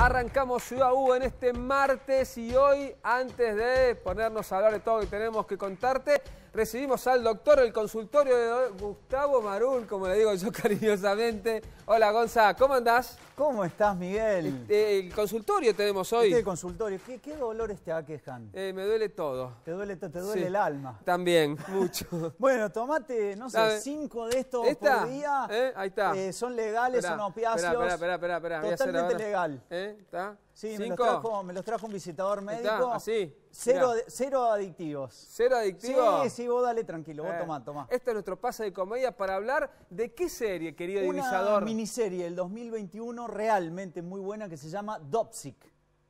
Arrancamos Ciudad U en este martes y hoy, antes de ponernos a hablar de todo lo que tenemos que contarte, Recibimos al doctor del consultorio de Gustavo Marul, como le digo yo cariñosamente. Hola Gonza, ¿cómo andás? ¿Cómo estás, Miguel? Este, el, consultorio tenemos hoy. ¿Qué este consultorio, ¿qué, dolores te aquejan? Eh, me duele todo. Te duele el alma. También, mucho. bueno, tomate, no sé, cinco de estos por día. ¿Eh? Ahí está. Eh, son legales, son opiáceos. Espera, espera, espera, espera. Totalmente legal. ¿Eh? legal. ¿Está? Sí, cinco. Me, los trajo, me los trajo un visitador médico. ¿Está? ¿Ah, ¿Así? Cero, adictivos. ¿Cero adictivos? Sí, sí, vos dale tranquilo, vos eh. tomá, Este es nuestro pase de comedia para hablar de qué serie, querido Una Una miniserie, el 2021, realmente muy buena, que se llama Dopsic.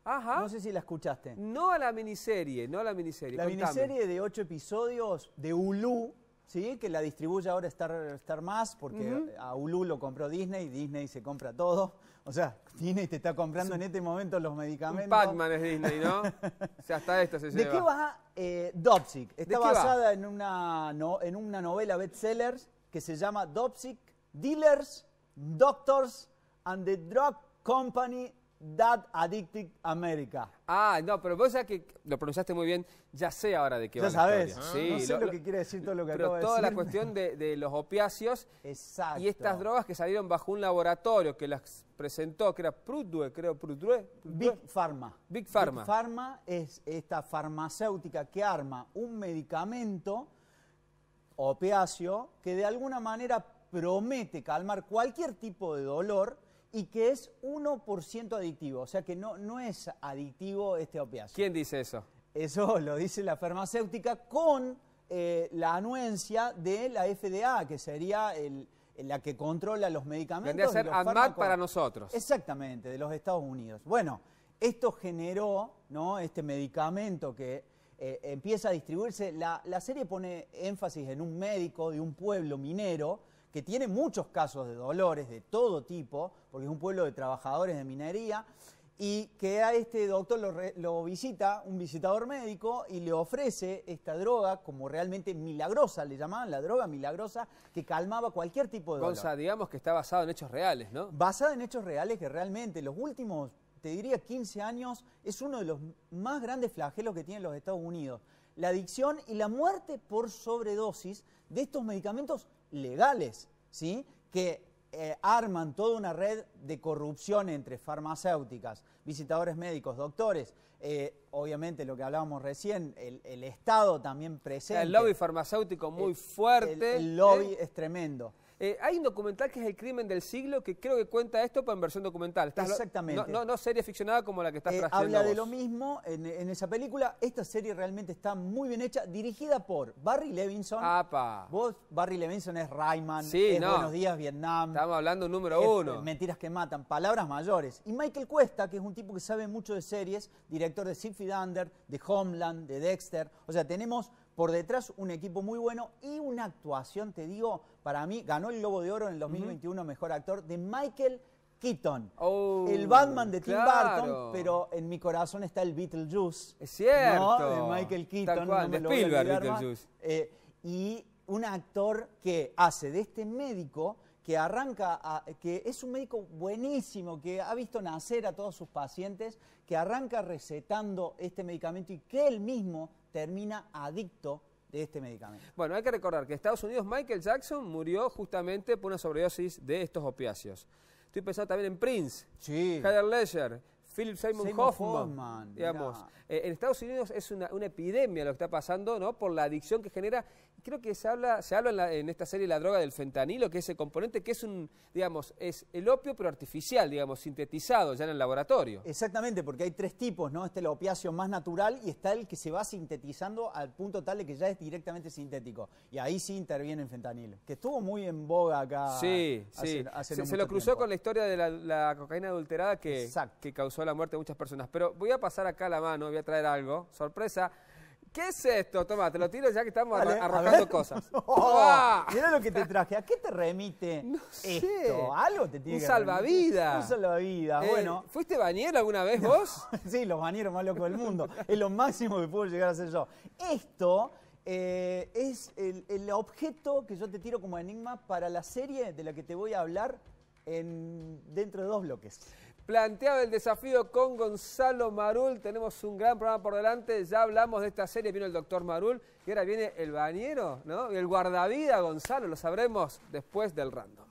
Ajá. No sé si la escuchaste. No a la miniserie, no a la miniserie. La miniserie de ocho episodios de Hulu, ¿sí? que la distribuye ahora Star, Star Más, porque a Hulu lo compró Disney, Disney se compra todo. O sea, Disney te está comprando en este momento los medicamentos. Pac-Man es Disney, ¿no? o sea, hasta esto se lleva. ¿De qué va eh, Dopsic? Está basada en una, en una novela bestseller que se llama Dopsic Dealers, Doctors and the Drug Company That Addicted America. Ah, no, pero vos sabés que lo pronunciaste muy bien. Ya sé ahora de qué va. Ya sabes. Ah, sí, no sé lo, que quiere decir todo lo que acabo de decir. Toda la cuestión de, los opiáceos. Y estas drogas que salieron bajo un laboratorio que las presentó, que era Prudue, creo, Prudue. Big Pharma. Big Pharma. Big Pharma es esta farmacéutica que arma un medicamento opiáceo que de alguna manera promete calmar cualquier tipo de dolor y que es 1% adictivo, o sea que no, no es adictivo este opiáceo. ¿Quién dice eso? Eso lo dice la farmacéutica con eh, la anuencia de la FDA, que sería la que controla los medicamentos. Vendría a ser AMAC para nosotros. Exactamente, de los Estados Unidos. Bueno, esto generó este medicamento que eh, empieza a distribuirse. la serie pone énfasis en un médico de un pueblo minero que tiene muchos casos de dolores de todo tipo, porque es un pueblo de trabajadores de minería, y que a este doctor lo, visita un visitador médico y le ofrece esta droga como realmente milagrosa, le llamaban la droga milagrosa, que calmaba cualquier tipo de dolor. sea, digamos que está basado en hechos reales, ¿no? Basado en hechos reales que realmente los últimos te diría 15 años, es uno de los más grandes flagelos que tienen los Estados Unidos. La adicción y la muerte por sobredosis de estos medicamentos legales, ¿sí? que eh, arman toda una red de corrupción entre farmacéuticas, visitadores médicos, doctores. Eh, obviamente lo que hablábamos recién, el, Estado también presente. El lobby farmacéutico muy eh, fuerte. el lobby es tremendo. Eh, hay un documental que es El crimen del siglo que creo que cuenta esto para en versión documental. Exactamente. no, no, serie ficcionada como la que estás eh, Habla de lo mismo en, esa película. Esta serie realmente está muy bien hecha, dirigida por Barry Levinson. Apa. Vos, Barry Levinson es Rayman, sí, no. Buenos Días Vietnam. Estamos hablando número eh, uno. Mentiras que matan, palabras mayores. Y Michael Cuesta, que es un tipo que sabe mucho de series, director de Siegfried Under, de Homeland, de Dexter. O sea, tenemos por detrás un equipo muy bueno y una actuación, te digo, para mí, ganó el Lobo de Oro en el 2021 Mejor Actor de Michael Keaton, oh, el Batman de Tim Burton, pero en mi corazón está el Beetlejuice. Es cierto. ¿no? De Michael Keaton. no de Spielberg, Beetlejuice. Eh, y un actor que hace de este médico que arranca, que es un médico buenísimo, que ha visto nacer a todos sus pacientes, que arranca recetando este medicamento y que él mismo termina adicto de este medicamento. Bueno, hay que recordar que en Estados Unidos Michael Jackson murió justamente por una sobredosis de estos opiáceos. Estoy pensando también en Prince, sí. Heather Philip Simon, Hoffman. digamos. Eh, en Estados Unidos es una, epidemia lo que está pasando ¿no? por la adicción que genera. Creo que se habla, se habla en, esta serie la droga del fentanilo, que es componente que es un, digamos, es el opio pero artificial, digamos, sintetizado ya en el laboratorio. Exactamente, porque hay tres tipos, ¿no? es el opiáceo más natural y está el que se va sintetizando al punto tal de que ya es directamente sintético. Y ahí sí interviene el fentanilo, que estuvo muy en boga acá. Sí, sí. se, lo cruzó con la historia de la, cocaína adulterada que, que causó la la muerte de muchas personas. Pero voy a pasar acá la mano, voy a traer algo. Sorpresa. ¿Qué es esto? Toma, te lo tiro ya que estamos arrojando cosas. Oh, Mira lo que te ah. traje. ¿A qué te remite no esto? Algo te tiene Un salvavidas. Un salvavidas, eh, bueno. ¿Fuiste bañero alguna vez vos? sí, los bañeros más locos del mundo. es lo máximo que puedo llegar a ser yo. Esto eh, es el, objeto que yo te tiro como enigma para la serie de la que te voy a hablar dentro de dos bloques planteaba el desafío con Gonzalo Marul. Tenemos un gran programa por delante. Ya hablamos de esta serie. Vino el doctor Marul y ahora viene el bañero, ¿no? El guardavida, Gonzalo. Lo sabremos después del random.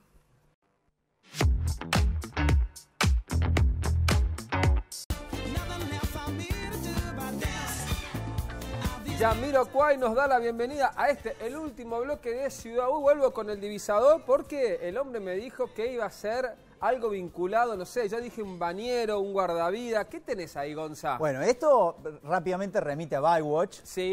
Yamiro Cuay nos da la bienvenida a este, el último bloque de Ciudad U. Vuelvo con el divisador porque el hombre me dijo que iba a ser algo vinculado, no sé, yo dije un bañero, un guardavida. ¿Qué tenés ahí, Gonza? Bueno, esto rápidamente remite a Bywatch. Sí.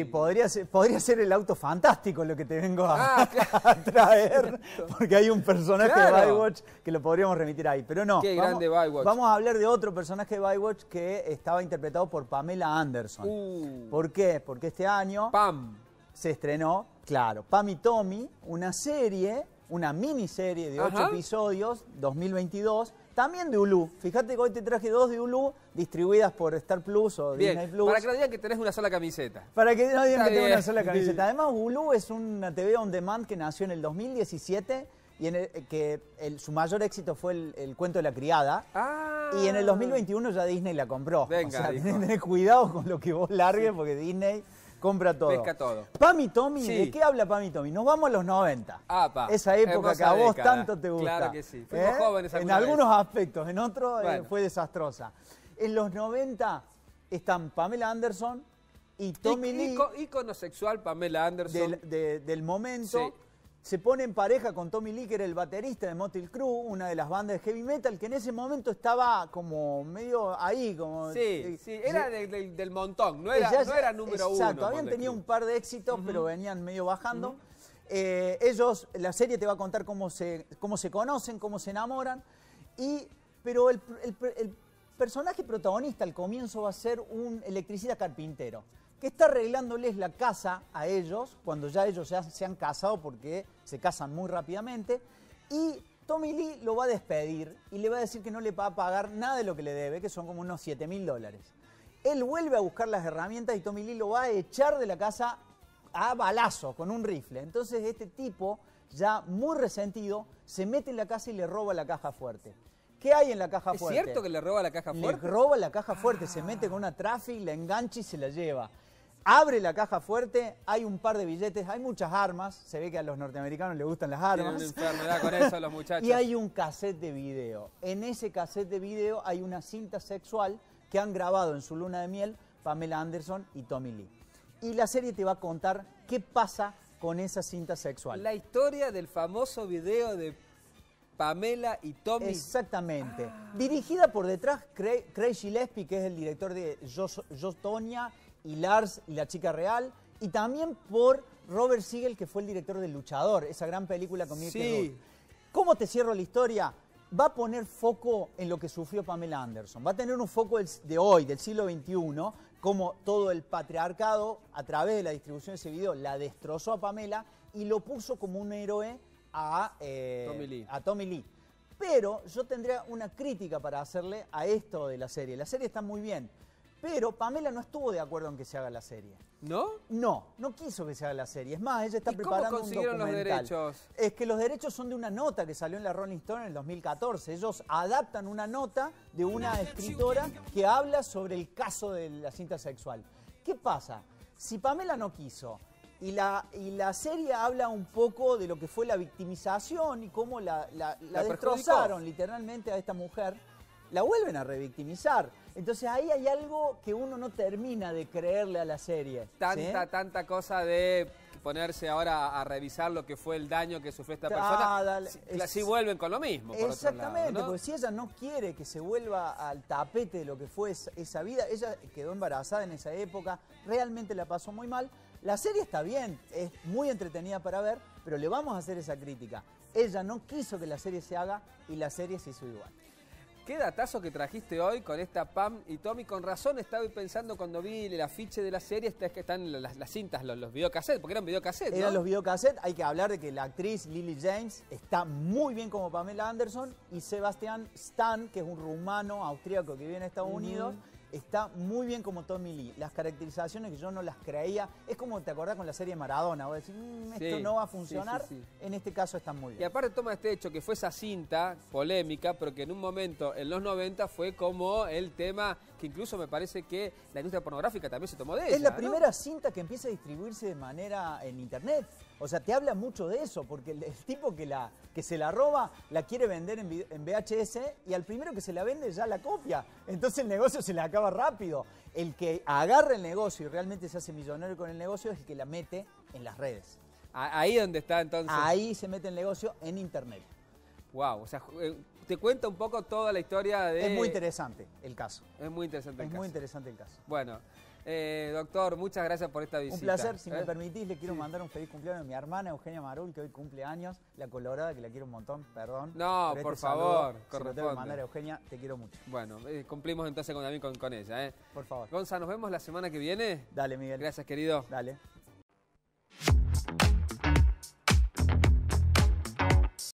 Y podría ser, podría ser el auto fantástico lo que te vengo a, ah, traer, porque hay un personaje de Bywatch que lo podríamos remitir ahí. Pero no. Qué grande Bywatch. Vamos a hablar de otro personaje de Bywatch que estaba interpretado por Pamela Anderson. Uh. ¿Por qué? Porque este año. Pam. Se estrenó, claro, Pam y Tommy, una serie una miniserie de ocho episodios, 2022, también de Hulu. Fíjate que hoy te traje dos de Hulu distribuidas por Star Plus o Disney Plus. Para que nadie digan que tenés una sola camiseta. Para que no digan que tengo una sola camiseta. Además, Hulu es una TV on demand que nació en el 2017 y en eh, que su mayor éxito fue el, cuento de la criada. Ah. Y en el 2021 ya Disney la compró. Venga, o sea, cuidado con lo que vos largues porque Disney Compra todo. Pesca todo. Pami Tommy, ¿de qué habla Pami Tommy? Nos vamos a los 90. Ah, pa. Esa época que a vos tanto te gusta. Claro que sí. Fuimos ¿Eh? jóvenes En algunos aspectos, en otros eh, fue desastrosa. En los 90 están Pamela Anderson y Tommy Lee. Icono sexual Pamela Anderson. Del, del momento. Sí se pone en pareja con Tommy Lee, que era el baterista de Motil Crew, una de las bandas de heavy metal, que en ese momento estaba como medio ahí, como... Sí, eh, sí, era del montón, no era, no número uno. Exacto, habían tenido un par de éxitos, pero venían medio bajando. Eh, ellos, la serie te va a contar cómo se, cómo se conocen, cómo se enamoran, y, pero el, el personaje protagonista al comienzo va a ser un electricista carpintero que está arreglándoles la casa a ellos, cuando ya ellos se han casado porque se casan muy rápidamente, y Tommy Lee lo va a despedir y le va a decir que no le va a pagar nada de lo que le debe, que son como unos 7 mil dólares. Él vuelve a buscar las herramientas y Tommy Lee lo va a echar de la casa a balazo, con un rifle. Entonces este tipo, ya muy resentido, se mete en la casa y le roba la caja fuerte. ¿Qué hay en la caja fuerte? ¿Es cierto que le roba la caja fuerte? Le roba la caja fuerte, se mete con una y la engancha y se la lleva abre la caja fuerte, hay un par de billetes, hay muchas armas, se ve que a los norteamericanos les gustan las armas. con eso los muchachos. Y hay un cassette de video. En ese cassette de video hay una cinta sexual que han grabado en su luna de miel Pamela Anderson y Tommy Lee. Y la serie te va a contar qué pasa con esa cinta sexual. La historia del famoso video de Pamela y Tommy. Exactamente. Ah. Dirigida por detrás Craig, Gillespie, que es el director de Yo, Yo y Lars y la chica real, y también por Robert Siegel, que fue el director del Luchador, esa gran película con Mickey ¿Cómo te cierro la historia? Va a poner foco en lo que sufrió Pamela Anderson, va a tener un foco de hoy, del siglo XXI, como todo el patriarcado, a través de la distribución de ese video, la destrozó a Pamela y lo puso como un héroe a, eh, a Tommy Lee. Pero yo tendría una crítica para hacerle a esto de la serie. La serie está muy bien, pero Pamela no estuvo de acuerdo en que se haga la serie. ¿No? No, no quiso que se haga la serie. Es más, ella está ¿Y preparando cómo consiguieron los derechos? Es que los derechos son de una nota que salió en la Rolling Stone en el 2014. Ellos adaptan una nota de una escritora que habla sobre el caso de la cinta sexual. ¿Qué pasa? Si Pamela no quiso y la, y la serie habla un poco de lo que fue la victimización y cómo la, la, destrozaron literalmente a esta mujer la vuelven a revictimizar. Entonces ahí hay algo que uno no termina de creerle a la serie. Tanta, tanta cosa de ponerse ahora a revisar lo que fue el daño que sufrió esta ah, persona. Y es, vuelven con lo mismo. exactamente, porque si ella no quiere que se vuelva al tapete de lo que fue esa, esa vida, ella quedó embarazada en esa época, realmente la pasó muy mal. La serie está bien, es muy entretenida para ver, pero le vamos a hacer esa crítica. Ella no quiso que la serie se haga y la serie se hizo igual. Qué datazo que trajiste hoy con esta Pam y Tommy. Con razón estaba pensando cuando vi el afiche de la serie, es que están las, cintas, los, videocassettes, porque eran videocassettes. ¿no? Eran los videocassettes. Hay que hablar de que la actriz Lily James está muy bien como Pamela Anderson y Sebastián Stan, que es un rumano austríaco que vive en Estados Unidos Está muy bien como Tommy Lee. Las caracterizaciones que yo no las creía. Es como te acordás con la serie Maradona. Vos decís, mm, esto no va a funcionar. en este caso está muy bien. Y aparte toma este hecho que fue esa cinta polémica, pero que en un momento, en los 90, fue como el tema que incluso me parece que la industria pornográfica también se tomó de eso. Es la primera cinta que empieza a distribuirse de manera en internet. O sea, te habla mucho de eso, porque el, tipo que, la, que se la roba la quiere vender en, VHS y al primero que se la vende ya la copia. Entonces el negocio se le acaba rápido. El que agarra el negocio y realmente se hace millonario con el negocio es el que la mete en las redes. Ahí donde está entonces. Ahí se mete el negocio en internet. Wow, o sea, eh, te cuenta un poco toda la historia de. Es muy interesante el caso. Es muy interesante el caso. Es muy interesante el caso. Bueno, eh, doctor, muchas gracias por esta visita. Un placer, si me eh, permitís, le quiero mandar un feliz cumpleaños a mi hermana Eugenia Marul, que hoy cumple años, la colorada, que la quiero un montón, perdón. No, por este favor, correcto. corresponde. lo mandar a Eugenia, te quiero mucho. Bueno, eh, cumplimos entonces con, también con, con ella. Por favor. Gonza, nos vemos la semana que viene. Dale, Miguel. Gracias, querido. Dale.